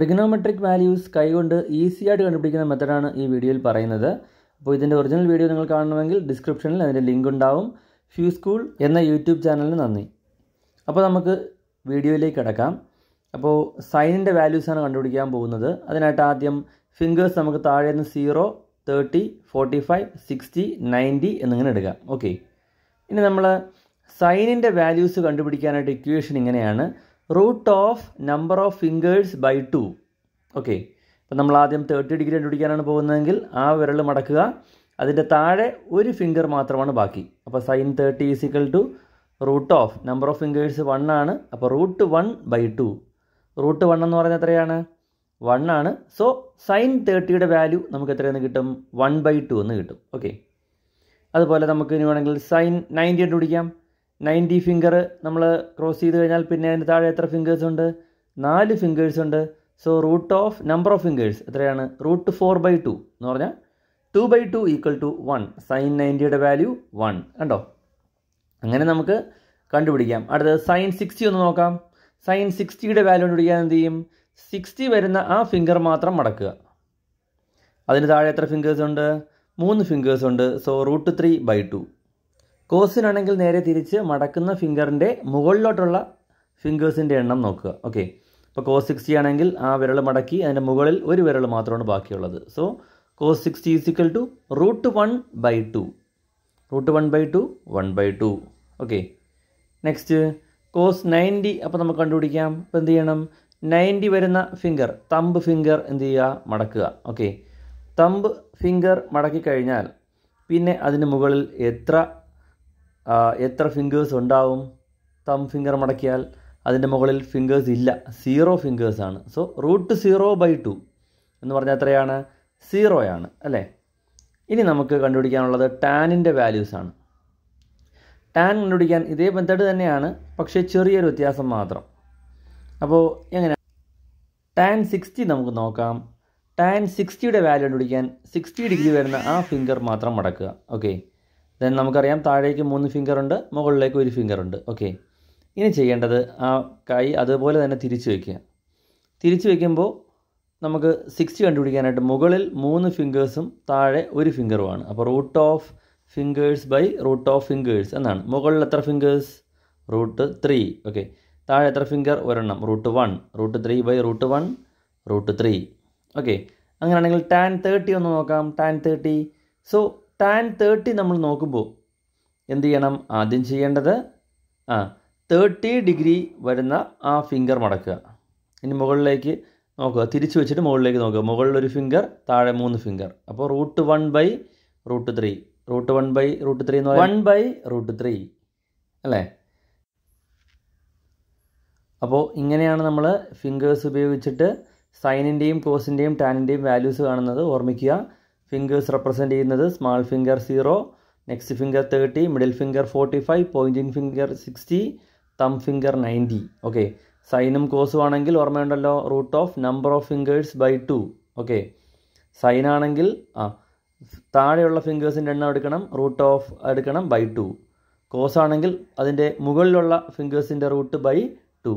trigonometric values കൈകൊണ്ട് ഈസിയായിട്ട് കണ്ടുപിടിക്കുന്ന മെത്തഡാണ് ഈ വീഡിയോയിൽ പറയുന്നത് അപ്പോൾ ഇതിൻ്റെ ഒറിജിനൽ വീഡിയോ നിങ്ങൾ കാണണമെങ്കിൽ ഡിസ്ക്രിപ്ഷനിൽ അതിൻ്റെ ലിങ്ക് ഉണ്ടാവും ഫ്യൂ സ്കൂൾ എന്ന യൂട്യൂബ് ചാനലിന് നന്ദി അപ്പോൾ നമുക്ക് വീഡിയോയിലേക്ക് കിടക്കാം അപ്പോൾ സൈനിൻ്റെ വാല്യൂസാണ് കണ്ടുപിടിക്കാൻ പോകുന്നത് അതിനായിട്ട് ആദ്യം ഫിംഗേഴ്സ് നമുക്ക് താഴെ നിന്ന് zero thirty forty five sixty ninety എന്നിങ്ങനെ എടുക്കാം ഓക്കെ ഇനി നമ്മൾ സൈനിൻ്റെ വാല്യൂസ് കണ്ടുപിടിക്കാനായിട്ട് ഇക്വേഷൻ ഇങ്ങനെയാണ് root of number of fingers by two okay അപ്പം നമ്മൾ ആദ്യം തേർട്ടി ഡിഗ്രി കണ്ടുപിടിക്കാനാണ് പോകുന്നതെങ്കിൽ ആ വിരൽ മടക്കുക അതിൻ്റെ താഴെ ഒരു ഫിംഗർ മാത്രമാണ് ബാക്കി അപ്പോൾ sine thirty is equal to root of number of fingers one ആണ് അപ്പോൾ root one by two root one എന്ന് പറയുന്നത് എത്രയാണ് വൺ ആണ് സോ സൈൻ തേർട്ടിയുടെ വാല്യൂ നമുക്ക് എത്രയെന്ന് കിട്ടും വൺ ബൈ ടു എന്ന് കിട്ടും ഓക്കെ അതുപോലെ നമുക്ക് ഇനി വേണമെങ്കിൽ സൈൻ നയൻറ്റി കണ്ടുപിടിക്കാം നയൻറ്റി ഫിംഗർ നമ്മൾ ക്രോസ് ചെയ്ത് കഴിഞ്ഞാൽ പിന്നെ അതിൻ്റെ താഴെ എത്ര ഫിംഗേഴ്സ് ഉണ്ട് നാല് ഫിംഗേഴ്സ് ഉണ്ട് so root of number of fingers എത്രയാണ് റൂട്ട് ഫോർ ബൈ ടു എന്ന് പറഞ്ഞാൽ two by two equal to one sine നയൻറ്റിയുടെ വാല്യൂ വൺ കണ്ടോ അങ്ങനെ നമുക്ക് കണ്ടുപിടിക്കാം അടുത്തത് സൈൻ സിക്സ്റ്റി ഒന്ന് നോക്കാം സൈൻ സിക്സ്റ്റിയുടെ വാല്യൂ കണ്ടുപിടിക്കാൻ എന്ത് ചെയ്യും സിക്സ്റ്റി വരുന്ന ആ ഫിംഗർ മാത്രം മടക്കുക അതിന് താഴെ എത്ര ഫിംഗേഴ്സ് ഉണ്ട് മൂന്ന് ഫിംഗേഴ്സ് ഉണ്ട് so root three by two കോസിനാണെങ്കിൽ നേരെ തിരിച്ച് മടക്കുന്ന ഫിംഗറിൻ്റെ മുകളിലോട്ടുള്ള ഫിംഗേഴ്സിൻ്റെ എണ്ണം നോക്കുക ഓക്കെ ഇപ്പോൾ കോസ് സിക്സ്റ്റി ആണെങ്കിൽ ആ വിരൽ മടക്കി അതിൻ്റെ മുകളിൽ ഒരു വിരൽ മാത്രമാണ് ബാക്കിയുള്ളത് so cos sixty is equal to root one by two root one by two one by two okay next cos ninety അപ്പോൾ നമുക്ക് കണ്ടുപിടിക്കാം ഇപ്പോൾ എന്ത് ചെയ്യണം നയൻറ്റി വരുന്ന ഫിംഗർ തമ്പ് ഫിംഗർ എന്ത് ചെയ്യുക മടക്കുക ഓക്കെ തമ്പ് ഫിംഗർ മടക്കി കഴിഞ്ഞാൽ പിന്നെ അതിന് മുകളിൽ എത്ര എത്ര ഫിംഗേഴ്സ് ഉണ്ടാവും തം ഫിംഗർ മടക്കിയാൽ അതിൻ്റെ മുകളിൽ ഫിംഗേഴ്സ് ഇല്ല സീറോ ഫിംഗേഴ്സാണ് so root zero by two എന്ന് പറഞ്ഞാൽ എത്രയാണ് സീറോയാണ് അല്ലേ ഇനി നമുക്ക് കണ്ടുപിടിക്കാനുള്ളത് ടാനിൻ്റെ വാല്യൂസാണ് ടാൻ കണ്ടുപിടിക്കാൻ ഇതേ മെത്തേഡ് തന്നെയാണ് പക്ഷേ ചെറിയൊരു വ്യത്യാസം മാത്രം അപ്പോൾ എങ്ങനെ ടാൻ സിക്സ്റ്റി നമുക്ക് നോക്കാം ടാൻ സിക്സ്റ്റിയുടെ വാല്യൂ കണ്ടുപിടിക്കാൻ സിക്സ്റ്റി ഡിഗ്രി വരുന്ന ആ ഫിംഗർ മാത്രം മടക്കുക ഓക്കെ ദെൻ നമുക്കറിയാം താഴേക്ക് മൂന്ന് ഫിംഗർ ഉണ്ട് മുകളിലേക്ക് ഒരു ഫിംഗർ ഉണ്ട് ഓക്കെ ഇനി ചെയ്യേണ്ടത് ആ കൈ അതുപോലെ തന്നെ തിരിച്ചു വയ്ക്കുക തിരിച്ചു വയ്ക്കുമ്പോൾ നമുക്ക് സിക്സ്റ്റി കണ്ടുപിടിക്കാനായിട്ട് മുകളിൽ മൂന്ന് ഫിംഗേഴ്സും താഴെ ഒരു ഫിംഗറുമാണ് അപ്പോൾ root of fingers by root of fingers എന്നാണ് മുകളിൽ എത്ര ഫിംഗേഴ്സ് റൂട്ട് ത്രീ ഓക്കെ താഴെ എത്ര ഫിംഗർ ഒരെണ്ണം root one root three by root one root three okay അങ്ങനെയാണെങ്കിൽ ടാൻ തേർട്ടി ഒന്ന് നോക്കാം tan thirty so tan thirty നമ്മൾ നോക്കുമ്പോൾ എന്ത് ചെയ്യണം ആദ്യം ചെയ്യേണ്ടത് ആ തേർട്ടി ഡിഗ്രി വരുന്ന ആ ഫിംഗർ മടക്കുക ഇനി മുകളിലേക്ക് നോക്കുക തിരിച്ചു വെച്ചിട്ട് മുകളിലേക്ക് നോക്കുക മുകളിലൊരു ഫിംഗർ താഴെ മൂന്ന് ഫിംഗർ അപ്പോൾ root one by root three root one by root three എന്ന് വൺ ബൈ റൂട്ട് ത്രീ അല്ലേ അപ്പോൾ ഇങ്ങനെയാണ് നമ്മൾ ഫിംഗേഴ്സ് ഉപയോഗിച്ചിട്ട് സൈനിൻ്റെയും കോസിൻ്റെയും ടാനിൻ്റെയും വാല്യൂസ് കാണുന്നത് ഓർമ്മിക്കുക ഫിംഗേഴ്സ് റെപ്രസെൻറ്റ് ചെയ്യുന്നത് small finger zero next finger thirty middle finger forty five pointing finger sixty thumb finger ninety okay സൈനും കോസും ആണെങ്കിൽ ഓർമ്മയുണ്ടല്ലോ root of number of fingers by two okay sine ആണെങ്കിൽ ആ താഴെയുള്ള ഫിംഗേഴ്സിൻ്റെ എണ്ണം എടുക്കണം റൂട്ട് ഓഫ് എടുക്കണം ബൈ ടു കോസ് ആണെങ്കിൽ അതിൻ്റെ മുകളിലുള്ള ഫിംഗേഴ്സിൻ്റെ റൂട്ട് ബൈ ടു